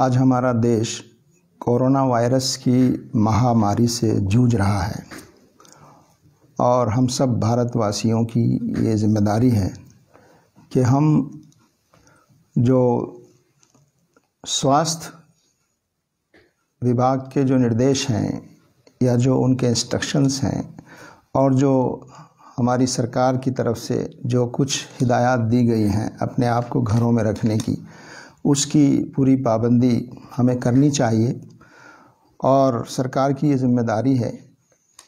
आज हमारा देश कोरोना वायरस की महामारी से जूझ रहा है और हम सब भारतवासियों की ये जिम्मेदारी है कि हम जो स्वास्थ्य विभाग के जो निर्देश हैं या जो उनके इंस्ट्रक्शंस हैं और जो हमारी सरकार की तरफ से जो कुछ हिदायत दी गई हैं अपने आप को घरों में रखने की उसकी पूरी पाबंदी हमें करनी चाहिए और सरकार की ये जिम्मेदारी है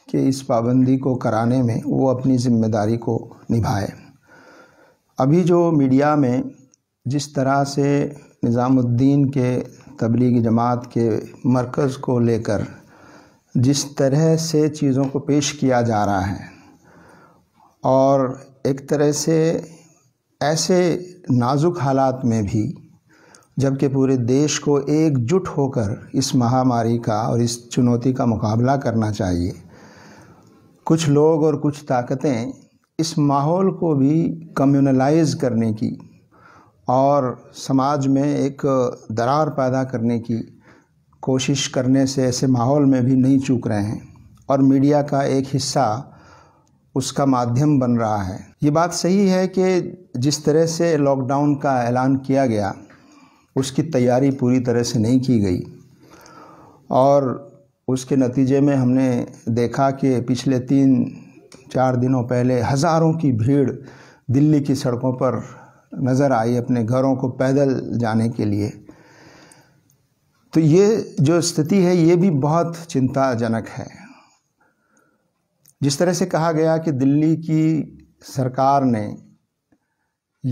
कि इस पाबंदी को कराने में वो अपनी जिम्मेदारी को निभाए अभी जो मीडिया में जिस तरह से निज़ामुद्दीन के तबलीगी जमात के मरकज़ को लेकर जिस तरह से चीज़ों को पेश किया जा रहा है और एक तरह से ऐसे नाजुक हालात में भी जबकि पूरे देश को एकजुट होकर इस महामारी का और इस चुनौती का मुकाबला करना चाहिए कुछ लोग और कुछ ताकतें इस माहौल को भी कम्यूनलाइज करने की और समाज में एक दरार पैदा करने की कोशिश करने से ऐसे माहौल में भी नहीं चूक रहे हैं और मीडिया का एक हिस्सा उसका माध्यम बन रहा है ये बात सही है कि जिस तरह से लॉकडाउन का ऐलान किया गया उसकी तैयारी पूरी तरह से नहीं की गई और उसके नतीजे में हमने देखा कि पिछले तीन चार दिनों पहले हज़ारों की भीड़ दिल्ली की सड़कों पर नज़र आई अपने घरों को पैदल जाने के लिए तो ये जो स्थिति है ये भी बहुत चिंताजनक है जिस तरह से कहा गया कि दिल्ली की सरकार ने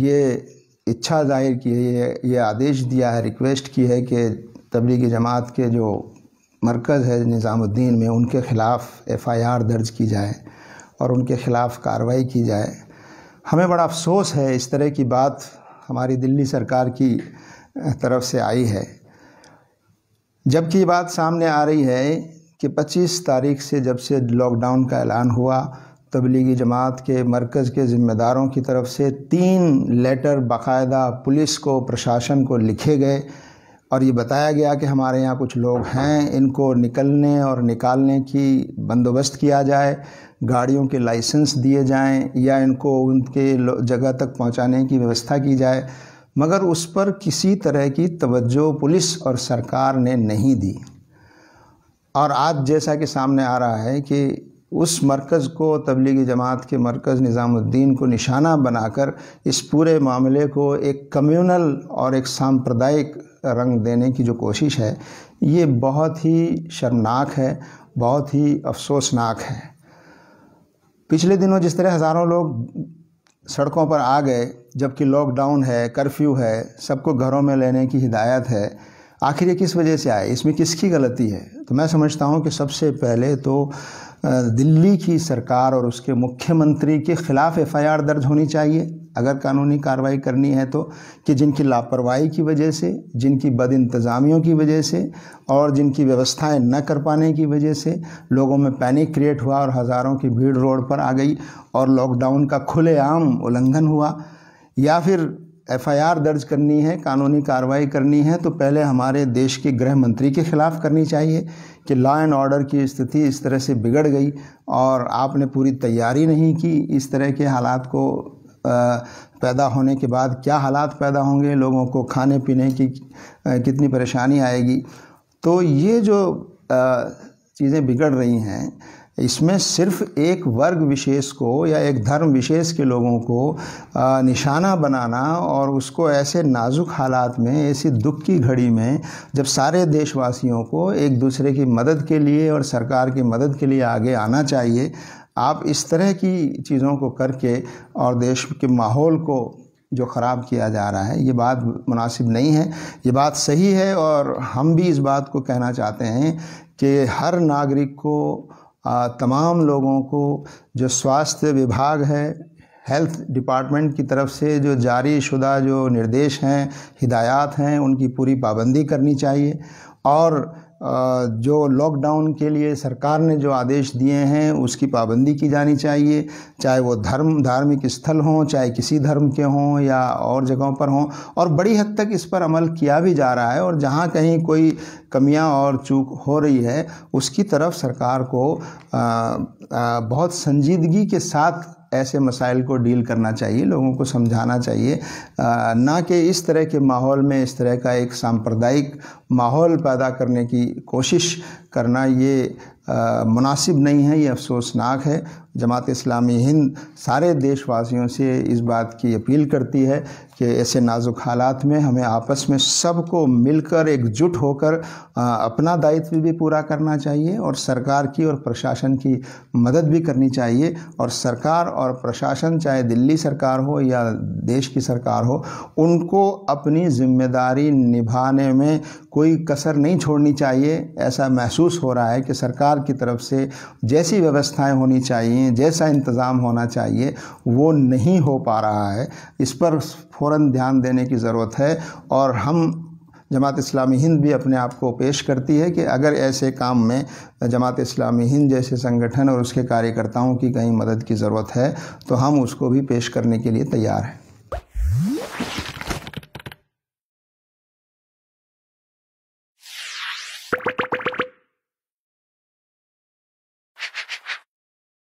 ये इच्छा जाहिर की है ये ये आदेश दिया है रिक्वेस्ट की है कि तबलीगी जमात के जो मरकज़ है निज़ामुद्दीन में उनके ख़िलाफ़ एफ़ आई आर दर्ज की जाए और उनके ख़िलाफ़ कार्रवाई की जाए हमें बड़ा अफसोस है इस तरह की बात हमारी दिल्ली सरकार की तरफ से आई है जबकि ये बात सामने आ रही है कि 25 तारीख से जब से लॉकडाउन का ऐलान हुआ तबलीगी जमात के मरकज़ के ज़िम्मेदारों की तरफ से तीन लेटर बाकायदा पुलिस को प्रशासन को लिखे गए और ये बताया गया कि हमारे यहाँ कुछ लोग हैं इनको निकलने और निकालने की बंदोबस्त किया जाए गाड़ियों के लाइसेंस दिए जाएं या इनको उनके जगह तक पहुँचाने की व्यवस्था की जाए मगर उस पर किसी तरह की तवज्जो पुलिस और सरकार ने नहीं दी और आज जैसा कि सामने आ रहा है कि उस मरकज़ को तबलीगी जमात के मरकज़ निज़ामुद्दीन को निशाना बनाकर इस पूरे मामले को एक कम्यूनल और एक सांप्रदायिक रंग देने की जो कोशिश है ये बहुत ही शर्मनाक है बहुत ही अफसोसनाक है पिछले दिनों जिस तरह हज़ारों लोग सड़कों पर आ गए जबकि लॉकडाउन है कर्फ्यू है सबको घरों में लेने की हिदायत है आखिर ये किस वजह से आए इसमें किसकी गलती है तो मैं समझता हूँ कि सबसे पहले तो दिल्ली की सरकार और उसके मुख्यमंत्री के खिलाफ एफआईआर दर्ज होनी चाहिए अगर कानूनी कार्रवाई करनी है तो कि जिनकी लापरवाही की वजह से जिनकी बद इंतज़ामियों की वजह से और जिनकी व्यवस्थाएं न कर पाने की वजह से लोगों में पैनिक क्रिएट हुआ और हज़ारों की भीड़ रोड पर आ गई और लॉकडाउन का खुलेआम उल्लंघन हुआ या फिर एफआईआर दर्ज करनी है कानूनी कार्रवाई करनी है तो पहले हमारे देश के गृह मंत्री के ख़िलाफ़ करनी चाहिए कि लॉ एंड ऑर्डर की स्थिति इस तरह से बिगड़ गई और आपने पूरी तैयारी नहीं की इस तरह के हालात को पैदा होने के बाद क्या हालात पैदा होंगे लोगों को खाने पीने की कितनी परेशानी आएगी तो ये जो चीज़ें बिगड़ रही हैं इसमें सिर्फ एक वर्ग विशेष को या एक धर्म विशेष के लोगों को निशाना बनाना और उसको ऐसे नाजुक हालात में ऐसी दुख की घड़ी में जब सारे देशवासियों को एक दूसरे की मदद के लिए और सरकार की मदद के लिए आगे आना चाहिए आप इस तरह की चीज़ों को करके और देश के माहौल को जो ख़राब किया जा रहा है ये बात मुनासिब नहीं है ये बात सही है और हम भी इस बात को कहना चाहते हैं कि हर नागरिक को तमाम लोगों को जो स्वास्थ्य विभाग है हेल्थ डिपार्टमेंट की तरफ से जो जारी शुदा जो निर्देश हैं हिदायत हैं उनकी पूरी पाबंदी करनी चाहिए और जो लॉकडाउन के लिए सरकार ने जो आदेश दिए हैं उसकी पाबंदी की जानी चाहिए चाहे वो धर्म धार्मिक स्थल हों चाहे किसी धर्म के हों या और जगहों पर हों और बड़ी हद तक इस पर अमल किया भी जा रहा है और जहाँ कहीं कोई कमियाँ और चूक हो रही है उसकी तरफ सरकार को बहुत संजीदगी के साथ ऐसे मसाइल को डील करना चाहिए लोगों को समझाना चाहिए ना कि इस तरह के माहौल में इस तरह का एक सांप्रदायिक माहौल पैदा करने की कोशिश करना ये मुनासिब नहीं है ये अफसोसनाक है जमात इस्लामी हिंद सारे देशवासियों से इस बात की अपील करती है कि ऐसे नाजुक हालात में हमें आपस में सबको मिलकर एकजुट होकर अपना दायित्व भी पूरा करना चाहिए और सरकार की और प्रशासन की मदद भी करनी चाहिए और सरकार और प्रशासन चाहे दिल्ली सरकार हो या देश की सरकार हो उनको अपनी जिम्मेदारी निभाने में कोई कसर नहीं छोड़नी चाहिए ऐसा महसूस हो रहा है कि सरकार सरकार की तरफ से जैसी व्यवस्थाएं होनी चाहिए जैसा इंतज़ाम होना चाहिए वो नहीं हो पा रहा है इस पर फ़ौर ध्यान देने की ज़रूरत है और हम जमात इस्लामी हिंद भी अपने आप को पेश करती है कि अगर ऐसे काम में जमात इस्लामी हिंद जैसे संगठन और उसके कार्यकर्ताओं की कहीं मदद की ज़रूरत है तो हम उसको भी पेश करने के लिए तैयार हैं